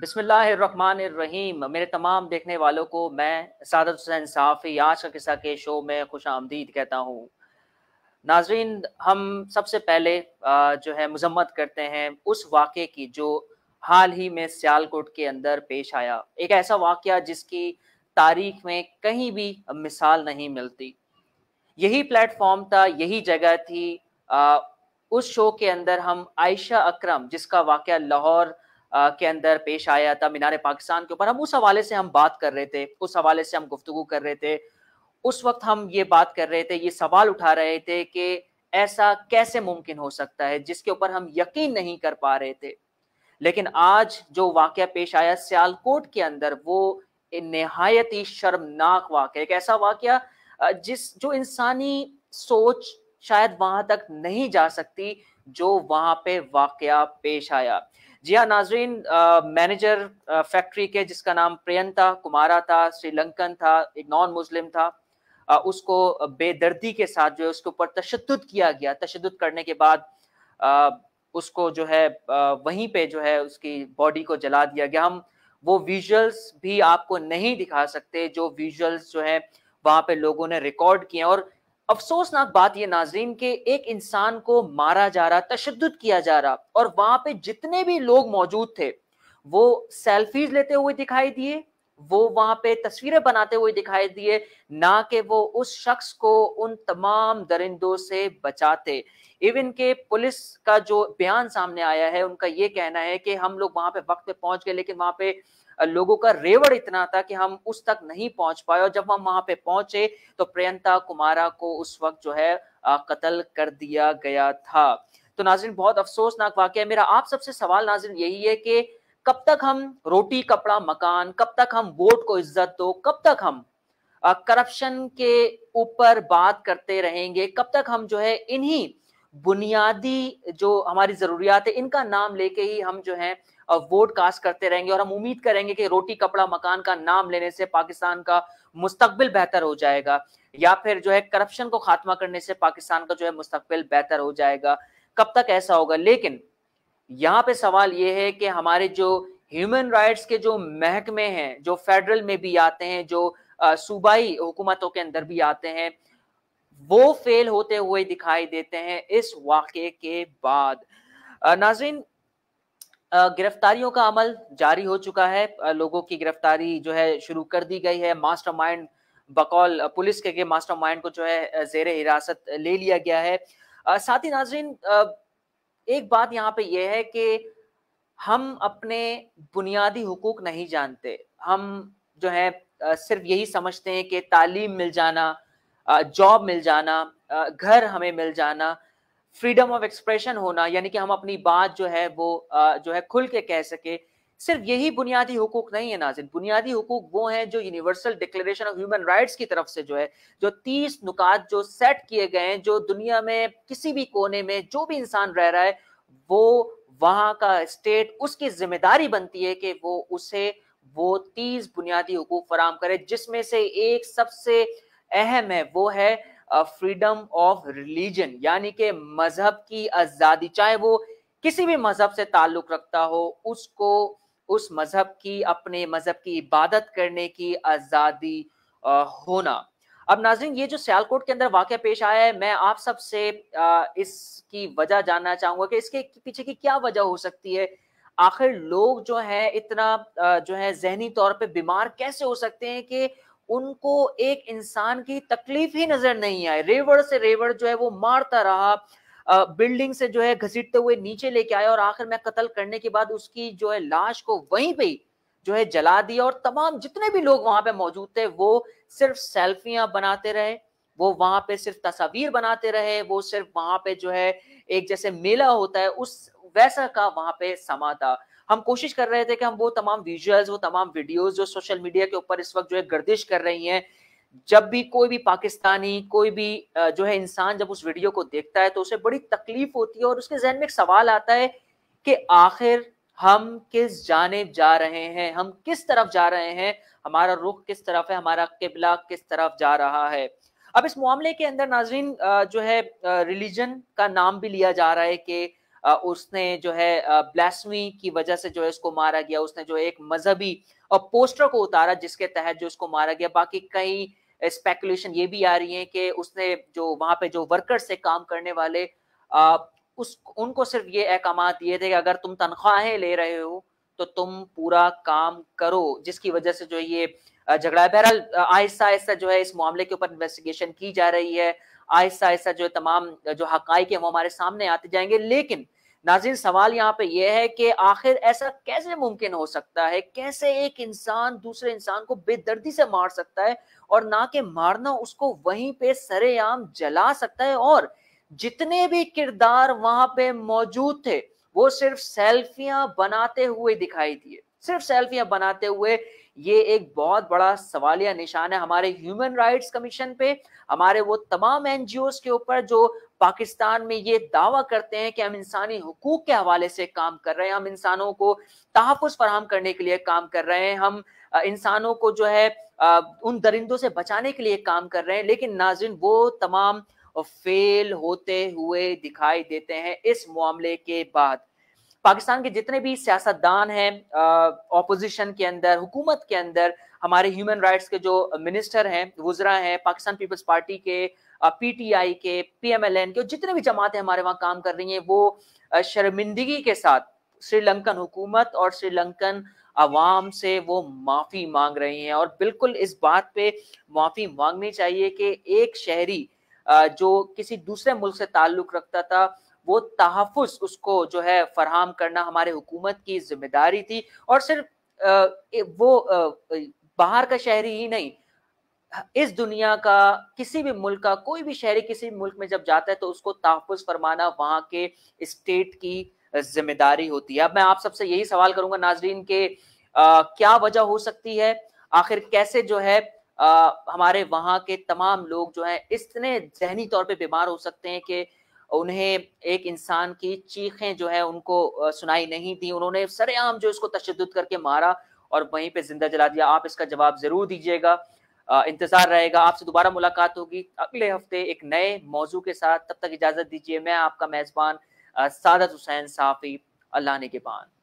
बिसमीम मेरे तमाम देखने वालों को मैं सादत हुसैन साफ़ी आज का किस्सा के शो में खुश आमदीद कहता हूँ नाजरीन हम सबसे पहले जो है मजम्मत करते हैं उस वाक़े की जो हाल ही में सियालकोट के अंदर पेश आया एक ऐसा वाक़ जिसकी तारीख में कहीं भी मिसाल नहीं मिलती यही प्लेटफॉर्म था यही जगह थी उस शो के अंदर हम आयशा अकरम जिसका वाक़ लाहौर के अंदर पेश आया था मीनार पाकिस्तान के ऊपर हम उस हवाले से हम बात कर रहे थे उस हवाले से हम गुफ्तु कर रहे थे उस वक्त हम ये बात कर रहे थे ये सवाल उठा रहे थे कि ऐसा कैसे मुमकिन हो सकता है जिसके ऊपर हम यकीन नहीं कर पा रहे थे लेकिन आज जो वाक्य पेश आया सियालकोट के अंदर वो नहायत ही शर्मनाक वाक़ एक ऐसा वाक्य जिस जो इंसानी सोच शायद वहां तक नहीं जा सकती जो वहां पे वाक्य पेश आया जी हाँ नाजरीन मैनेजर फैक्ट्री के जिसका नाम प्रियंता कुमारा था श्रीलंकन था एक नॉन मुस्लिम था आ, उसको बेदर्दी के साथ जो है उसके ऊपर तशद किया गया तशद करने के बाद आ, उसको जो है आ, वहीं पे जो है उसकी बॉडी को जला दिया गया हम वो विजुअल्स भी आपको नहीं दिखा सकते जो विजुअल्स जो है वहाँ पे लोगों ने रिकॉर्ड किए और अफसोसनाक बात यह नाजरीन के एक इंसान को मारा जा रहा तशद किया जा रहा और वहां पे जितने भी लोग मौजूद थे वो सेल्फीज लेते हुए दिखाई दिए वो वहां पे तस्वीरें बनाते हुए दिखाई दिए ना कि वो उस शख्स को उन तमाम दरिंदों से बचाते इवन के पुलिस का जो बयान सामने आया है उनका ये कहना है कि हम लोग वहां पे वक्त पे पहुंच गए लेकिन वहां पे लोगों का रेवड़ इतना था कि हम उस तक नहीं पहुंच पाए और जब हम वहां पे पहुंचे तो प्रियंता कुमारा को उस वक्त जो है कत्ल कर दिया गया था तो नाजरीन बहुत अफसोसनाक वाक्य है मेरा आप सबसे सवाल नाजरीन यही है कि कब तक हम रोटी कपड़ा मकान कब तक हम वोट को इज्जत दो कब तक हम करप्शन के ऊपर बात करते रहेंगे कब तक हम जो है इन्हीं बुनियादी जो हमारी ज़रूरियात है इनका नाम लेके ही हम जो है वोट कास्ट करते रहेंगे और हम उम्मीद करेंगे कि रोटी कपड़ा मकान का नाम लेने से पाकिस्तान का मुस्तबिल बेहतर हो जाएगा या फिर जो है करप्शन को खात्मा करने से पाकिस्तान का जो है मुस्तबिल बेहतर हो जाएगा कब तक ऐसा होगा लेकिन यहाँ पे सवाल ये है कि हमारे जो ह्यूमन राइट्स के जो महकमे हैं जो फेडरल में भी आते हैं जो सूबाई हुकूमतों के अंदर भी आते हैं वो फेल होते हुए दिखाई देते हैं इस वाक्य के बाद नाजरीन गिरफ्तारियों का अमल जारी हो चुका है लोगों की गिरफ्तारी जो है शुरू कर दी गई है मास्टरमाइंड बकौल पुलिस के, के मास्टरमाइंड को जो है जेर हिरासत ले लिया गया है साथ ही नाजरीन एक बात यहाँ पे यह है कि हम अपने बुनियादी हकूक नहीं जानते हम जो है सिर्फ यही समझते हैं कि तालीम मिल जाना जॉब मिल जाना घर हमें मिल जाना फ्रीडम ऑफ एक्सप्रेशन होना यानी कि हम अपनी बात जो है वो जो है खुल के कह सके सिर्फ यही बुनियादी हकूक नहीं है नाजिन बुनियादी हकूक वो हैं जो Universal Declaration of Human Rights की तरफ से जो है जो तीस नुकात जो सेट किए गए हैं जो दुनिया में किसी भी कोने में जो भी इंसान रह रहा है वो वहाँ का स्टेट उसकी जिम्मेदारी बनती है कि वो उसे वो तीस बुनियादी हकूक फराम करे जिसमें से एक सबसे अहम है वो है फ्रीडम ऑफ रिलीजन यानी कि मजहब की आज़ादी चाहे वो किसी भी मजहब से ताल्लुक़ रखता हो उसको उस मजहब की अपने मजहब की इबादत करने की आज़ादी होना अब नाजरीन ये जो सियालकोट के अंदर वाक्य पेश आया है मैं आप सब से इसकी वजह जानना चाहूंगा कि इसके पीछे की क्या वजह हो सकती है आखिर लोग जो है इतना जो है जहनी तौर पे बीमार कैसे हो सकते हैं कि उनको एक इंसान की तकलीफ ही नजर नहीं आई रेवड़ से रेवड़ जो है वो मारता रहा बिल्डिंग से जो है घसीटते हुए नीचे लेके आया और आखिर में कत्ल करने के बाद उसकी जो है लाश को वहीं पे जो है जला दिया और तमाम जितने भी लोग वहां पे मौजूद थे वो सिर्फ सेल्फियां बनाते रहे वो वहां पे सिर्फ तस्वीर बनाते रहे वो सिर्फ वहां पे जो है एक जैसे मेला होता है उस वैसा का वहां पे समा था हम कोशिश कर रहे थे कि हम वो तमाम विजुअल्स वो तमाम वीडियोस जो सोशल मीडिया के ऊपर इस वक्त जो है गर्दिश कर रही हैं जब भी कोई भी पाकिस्तानी कोई भी जो है इंसान जब उस वीडियो को देखता है तो उसे बड़ी तकलीफ होती है और उसके जहन में एक सवाल आता है कि आखिर हम किस जानेब जा रहे हैं हम किस तरफ जा रहे हैं हमारा रुख किस तरफ है हमारा किबला किस तरफ जा रहा है अब इस मामले के अंदर नाजरीन जो है रिलीजन का नाम भी लिया जा रहा है कि उसने जो है ब्लैसमी की वजह से जो है उसको मारा गया उसने जो एक मजहबी पोस्टर को उतारा जिसके तहत जो उसको मारा गया बाकी कई स्पेकुलेशन ये भी आ रही है कि उसने जो वहां पे जो वर्कर्स से काम करने वाले आ, उस उनको सिर्फ ये अहकाम दिए थे कि अगर तुम तनख्वाहें ले रहे हो तो तुम पूरा काम करो जिसकी वजह से जो ये झगड़ा है बहरहाल आहिस्ता आहिस्ता जो है इस मामले के ऊपर इन्वेस्टिगेशन की जा रही है आहिस्ता आहिस्ता जो है तमाम जो हक हैं वो हमारे सामने आते जाएंगे लेकिन नाजिन सवाल यहाँ पे यह है कि आखिर ऐसा कैसे मुमकिन हो सकता है कैसे एक इंसान दूसरे इंसान को बेदर्दी से मार सकता है और ना के मारना उसको वहीं पे सरेआम जला सकता है और जितने भी किरदार वहां पे मौजूद थे वो सिर्फ सेल्फियां बनाते हुए दिखाई दिए सिर्फ सेल्फियां बनाते हुए ये एक बहुत बड़ा सवालिया निशान है हमारे ह्यूमन राइट्स कमीशन पे हमारे वो तमाम एनजीओ के ऊपर जो पाकिस्तान में ये दावा करते हैं कि हम इंसानी हकूक के हवाले से काम कर रहे हैं हम इंसानों को तहफ़ फराम करने के लिए काम कर रहे हैं हम इंसानों को जो है उन दरिंदों से बचाने के लिए काम कर रहे हैं लेकिन नाजिन वो तमाम फेल होते हुए दिखाई देते हैं इस मामले के बाद पाकिस्तान के जितने भी सियासतदान हैं ऑपोजिशन के अंदर हुकूमत के अंदर हमारे ह्यूमन राइट्स के जो मिनिस्टर हैं वजरा हैं पाकिस्तान पीपल्स पार्टी के पीटीआई के पीएमएलएन के जितने भी जमातें हमारे वहाँ काम कर रही हैं वो शर्मिंदगी के साथ श्रीलंकन हुकूमत और श्रीलंकन आवाम से वो माफ़ी मांग रही हैं और बिल्कुल इस बात पे माफ़ी मांगनी चाहिए कि एक शहरी जो किसी दूसरे मुल्क से ताल्लुक़ रखता था वो तहफ़ उसको जो है फरहम करना हमारे हुकूमत की जिम्मेदारी थी और सिर्फ वो बाहर का शहरी ही नहीं इस दुनिया का किसी भी मुल्क का कोई भी शहरी किसी भी मुल्क में जब जाता है तो उसको तहफ़ फरमाना वहाँ के स्टेट की जिम्मेदारी होती है अब मैं आप सबसे यही सवाल करूंगा नाजरीन के आ, क्या वजह हो सकती है आखिर कैसे जो है आ, हमारे वहाँ के तमाम लोग जो है इतने जहनी तौर पे बीमार हो सकते हैं कि उन्हें एक इंसान की चीखें जो है उनको सुनाई नहीं दी उन्होंने सरेआम जो इसको तशद करके मारा और वहीं पे जिंदा जला दिया आप इसका जवाब ज़रूर दीजिएगा इंतज़ार रहेगा आपसे दोबारा मुलाकात होगी अगले हफ्ते एक नए मौजू के साथ तब तक इजाज़त दीजिए मैं आपका मेज़बान सादत हुसैन साफ़ी अल्लाह ने के पान